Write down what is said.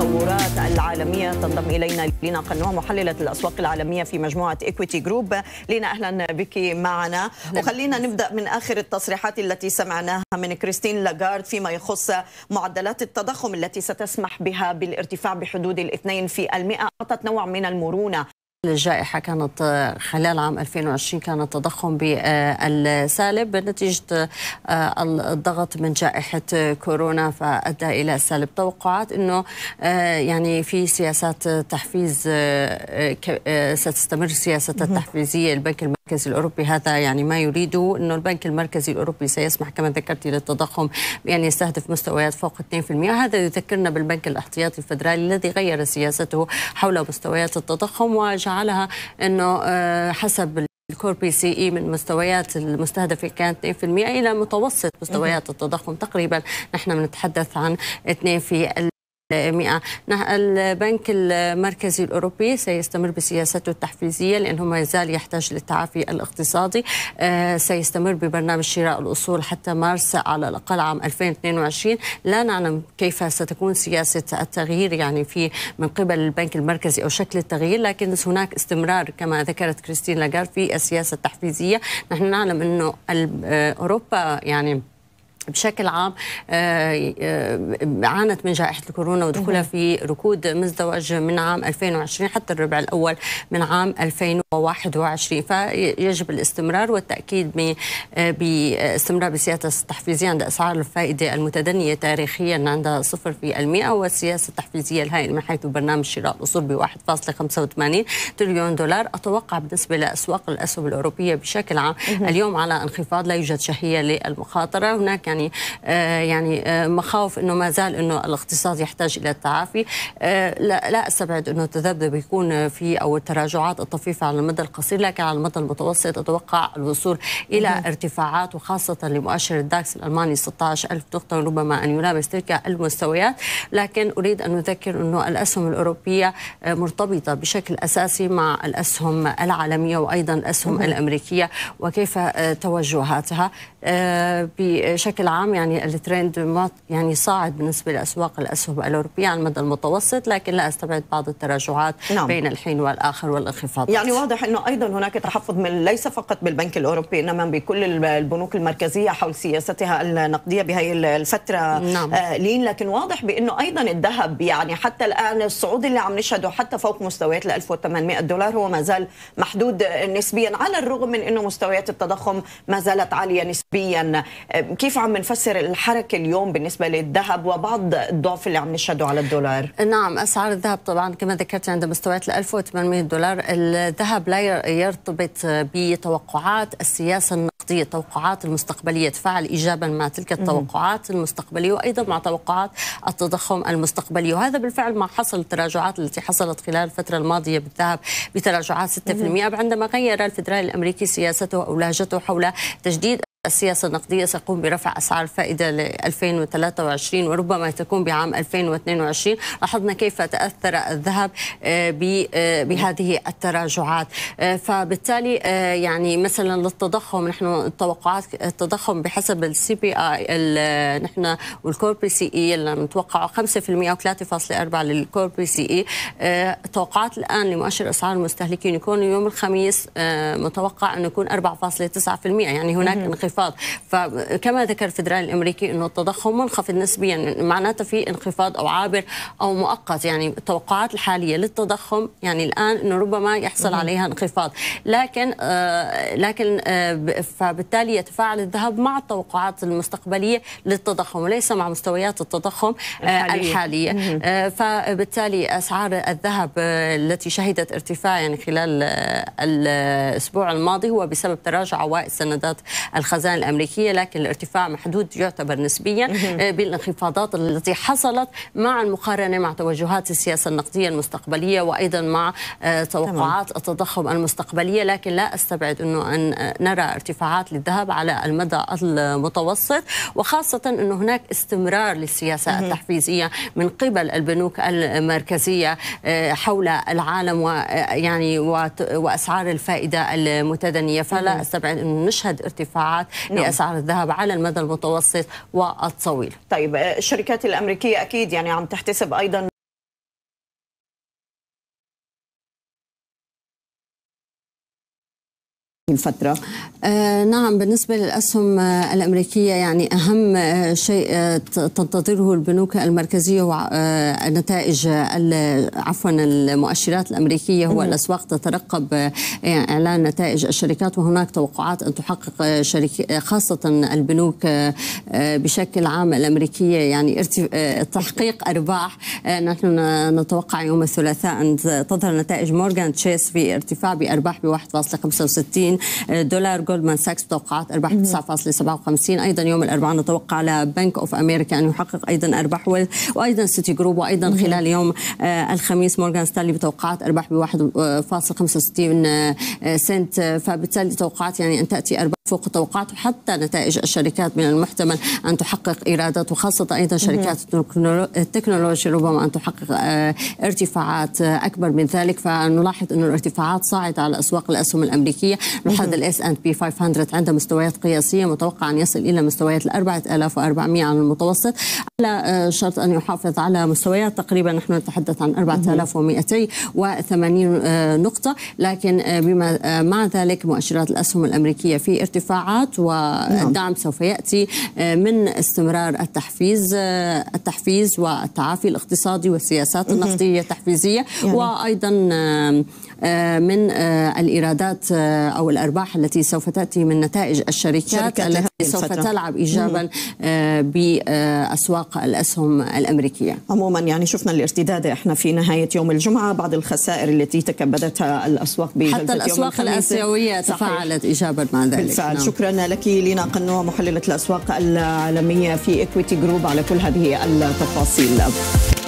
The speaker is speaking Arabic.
التطورات العالمية تنضم إلينا لينا قنوع محللة الأسواق العالمية في مجموعة ايكويتي جروب لينا أهلا بك معنا وخلينا نبدأ من آخر التصريحات التي سمعناها من كريستين لاغارد فيما يخص معدلات التضخم التي ستسمح بها بالارتفاع بحدود الاثنين في المئة أعطت نوع من المرونة الجائحة كانت آه، خلال عام 2020 كان التضخم بالسالب نتيجة آه، الضغط من جائحة كورونا فأدى إلى سالب توقعات أنه آه، يعني في سياسات تحفيز ستستمر سياسة التحفيزية البنك المركزي المركزي الأوروبي هذا يعني ما يريده أنه البنك المركزي الأوروبي سيسمح كما ذكرت للتضخم بأن يستهدف مستويات فوق 2% هذا يذكرنا بالبنك الاحتياطي الفدرالي الذي غير سياسته حول مستويات التضخم وجعلها أنه آه، حسب الكور بي سي اي من مستويات المستهدفه كانت 2% الى متوسط مستويات التضخم تقريبا نحن بنتحدث عن 2% 100 البنك المركزي الأوروبي سيستمر بسياسته التحفيزية لأنه ما يزال يحتاج للتعافي الاقتصادي آه، سيستمر ببرنامج شراء الأصول حتى مارس على الأقل عام 2022 لا نعلم كيف ستكون سياسة التغيير يعني في من قبل البنك المركزي أو شكل التغيير لكن هناك استمرار كما ذكرت كريستين لاغار في السياسة التحفيزية نحن نعلم أنه آه، أوروبا يعني بشكل عام آه، آه، عانت من جائحة الكورونا ودخولها في ركود مزدوج من عام 2020 حتى الربع الأول من عام 2021 فيجب الاستمرار والتأكيد باستمرار آه، بسياسة التحفيزية عند أسعار الفائدة المتدنية تاريخيا عند صفر في المئة والسياسة التحفيزية الهائلة من حيث برنامج شراء الأصول ب 1.85 تريليون دولار أتوقع بالنسبة لأسواق الأسهم الأوروبية بشكل عام اليوم على انخفاض لا يوجد شهية للمخاطرة هناك يعني آه، يعني آه، مخاوف انه ما زال انه الاقتصاد يحتاج الى التعافي آه، لا لا استبعد انه التذبذب يكون في او التراجعات الطفيفه على المدى القصير لكن على المدى المتوسط اتوقع الوصول الى ارتفاعات وخاصه لمؤشر الداكس الالماني 16000 نقطه ربما ان يلامس تلك المستويات لكن اريد ان اذكر انه الاسهم الاوروبيه مرتبطه بشكل اساسي مع الاسهم العالميه وايضا الاسهم الامريكيه وكيف توجهاتها بشكل بشكل عام يعني الترند يعني صاعد بالنسبه لاسواق الاسهم الاوروبيه على المدى المتوسط لكن لا استبعد بعض التراجعات نعم. بين الحين والاخر والانخفاض يعني واضح انه ايضا هناك تحفظ من ليس فقط بالبنك الاوروبي انما بكل البنوك المركزيه حول سياستها النقديه بهي الفتره نعم. آه لين لكن واضح بانه ايضا الذهب يعني حتى الان الصعود اللي عم نشهده حتى فوق مستويات ال 1800 دولار هو ما زال محدود نسبيا على الرغم من انه مستويات التضخم ما زالت عاليه نسبيا آه، كيف عم نفسر الحركه اليوم بالنسبه للذهب وبعض الضعف اللي عم نشهده على الدولار نعم اسعار الذهب طبعا كما ذكرت عند مستويات 1800 دولار الذهب لا يرتبط بتوقعات السياسه النقديه التوقعات المستقبليه تفعل ايجابا مع تلك التوقعات المستقبليه وايضا مع توقعات التضخم المستقبلي وهذا بالفعل ما حصل التراجعات التي حصلت خلال الفتره الماضيه بالذهب بتراجعات 6% عندما غير الفدرالي الامريكي سياسته او لهجته حول تجديد السياسة النقدية ستقوم برفع أسعار الفائدة ل 2023 وربما تكون بعام 2022 لاحظنا كيف تأثر الذهب آه، آه، بهذه التراجعات آه، فبالتالي يعني مثلا للتضخم نحن توقعات التضخم بحسب السي بي اي نحن والكور بي سي اي اللي متوقعه 5% و3.4 للكور بي سي اي توقعات الان لمؤشر اسعار المستهلكين يكون يوم الخميس متوقع انه يكون 4.9% يعني هناك انخفاض انخفاض فكما ذكر الفدرالي الامريكي انه التضخم منخفض نسبيا معناته في انخفاض او عابر او مؤقت يعني التوقعات الحاليه للتضخم يعني الان انه ربما يحصل عليها انخفاض لكن آه لكن آه فبالتالي يتفاعل الذهب مع التوقعات المستقبليه للتضخم وليس مع مستويات التضخم آه الحاليه, الحالية. آه فبالتالي اسعار الذهب آه، التي شهدت ارتفاع يعني خلال آه، الاسبوع الماضي هو بسبب تراجع عوائد سندات الخزانه الخزانه الامريكيه لكن الارتفاع محدود يعتبر نسبيا آه، بالانخفاضات التي حصلت مع المقارنه مع توجهات السياسه النقديه المستقبليه وايضا مع آه، توقعات التضخم المستقبليه لكن لا استبعد انه ان آه، نرى ارتفاعات للذهب على المدى المتوسط وخاصه انه هناك استمرار للسياسه التحفيزيه من قبل البنوك المركزيه حول العالم ويعني واسعار الفائده المتدنيه فلا استبعد انه نشهد ارتفاعات نعم. لاسعار الذهب على المدى المتوسط والطويل. طيب آه، الشركات الامريكيه اكيد يعني عم تحتسب ايضا الفترة آه نعم بالنسبة للأسهم آه الأمريكية يعني أهم آه شيء آه، تنتظره البنوك المركزية هو آه، نتائج عفوا المؤشرات الأمريكية هو الأسواق تترقب آه، إعلان نتائج الشركات وهناك توقعات أن تحقق شركة خاصة البنوك بشكل عام الأمريكية يعني تحقيق أرباح نحن نتوقع يوم الثلاثاء أن تظهر نتائج مورغان تشيس في ارتفاع بأرباح ب 1.65 دولار جولدمان ساكس توقعات ارباح 9.57 ايضا يوم الاربعاء نتوقع بنك اوف امريكا ان يحقق ايضا ارباح وايضا سيتي جروب وايضا خلال يوم آه، الخميس مورغان ستانلي بتوقعات ارباح ب 1.65 آه، آه، سنت فبالتالي توقعات يعني ان تاتي ارباح فوق التوقعات وحتى نتائج الشركات من المحتمل أن تحقق إيرادات وخاصة أيضا شركات التكنولوجيا ربما أن تحقق آه، ارتفاعات آه، أكبر من ذلك فنلاحظ أن الارتفاعات صاعدة على أسواق الأسهم الأمريكية نلاحظ الاس اند بي 500 عند مستويات قياسية متوقع أن يصل إلى مستويات ال 4400 على المتوسط على آه، شرط أن يحافظ على مستويات تقريبا نحن نتحدث عن 4280 نقطة لكن بما مع ذلك مؤشرات الأسهم الأمريكية في ارتفاع ارتفاعات نعم. والدعم سوف ياتي آه، من استمرار التحفيز آه، التحفيز والتعافي الاقتصادي والسياسات النفطيه التحفيزيه يعني. وايضا آه، من آه، الإيرادات آه، أو الأرباح التي سوف تأتي من نتائج الشركات التي سوف الفترة. تلعب إيجابا بأسواق الأسهم الأمريكية عموما يعني شفنا الارتداد احنا في نهاية يوم الجمعة بعض الخسائر التي تكبدتها الأسواق حتى الأسواق الآسيوية تفاعلت إيجابا مع ذلك بالفعل نعم. شكرا لك لينا قنوع محللة الأسواق العالمية في إكويتي جروب على كل هذه التفاصيل